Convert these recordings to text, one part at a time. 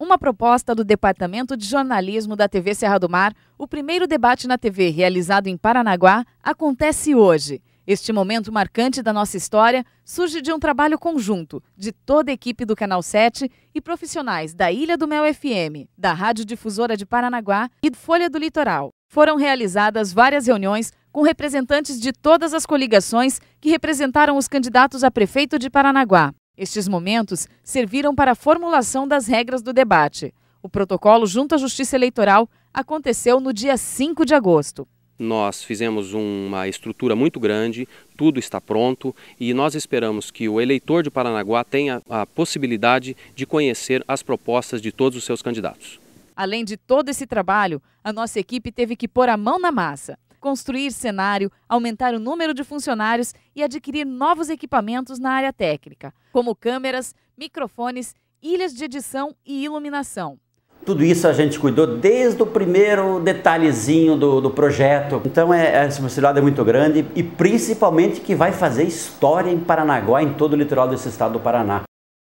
uma proposta do Departamento de Jornalismo da TV Serra do Mar, o primeiro debate na TV realizado em Paranaguá acontece hoje. Este momento marcante da nossa história surge de um trabalho conjunto de toda a equipe do Canal 7 e profissionais da Ilha do Mel FM, da Rádio Difusora de Paranaguá e Folha do Litoral. Foram realizadas várias reuniões com representantes de todas as coligações que representaram os candidatos a prefeito de Paranaguá. Estes momentos serviram para a formulação das regras do debate. O protocolo junto à Justiça Eleitoral aconteceu no dia 5 de agosto. Nós fizemos uma estrutura muito grande, tudo está pronto e nós esperamos que o eleitor de Paranaguá tenha a possibilidade de conhecer as propostas de todos os seus candidatos. Além de todo esse trabalho, a nossa equipe teve que pôr a mão na massa construir cenário, aumentar o número de funcionários e adquirir novos equipamentos na área técnica, como câmeras, microfones, ilhas de edição e iluminação. Tudo isso a gente cuidou desde o primeiro detalhezinho do, do projeto. Então é, a é, responsabilidade é muito grande e principalmente que vai fazer história em Paranaguá, em todo o litoral desse estado do Paraná.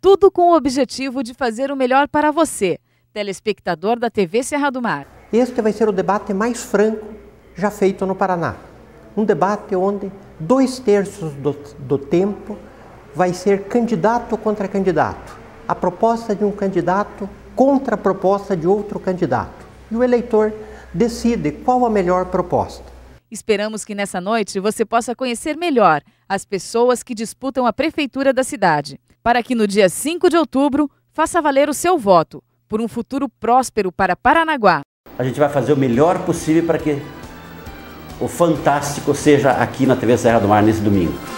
Tudo com o objetivo de fazer o melhor para você, telespectador da TV Serra do Mar. Este vai ser o debate mais franco já feito no Paraná. Um debate onde dois terços do, do tempo vai ser candidato contra candidato. A proposta de um candidato contra a proposta de outro candidato. E o eleitor decide qual a melhor proposta. Esperamos que nessa noite você possa conhecer melhor as pessoas que disputam a prefeitura da cidade, para que no dia 5 de outubro faça valer o seu voto por um futuro próspero para Paranaguá. A gente vai fazer o melhor possível para que o Fantástico seja aqui na TV Serra do Mar nesse domingo.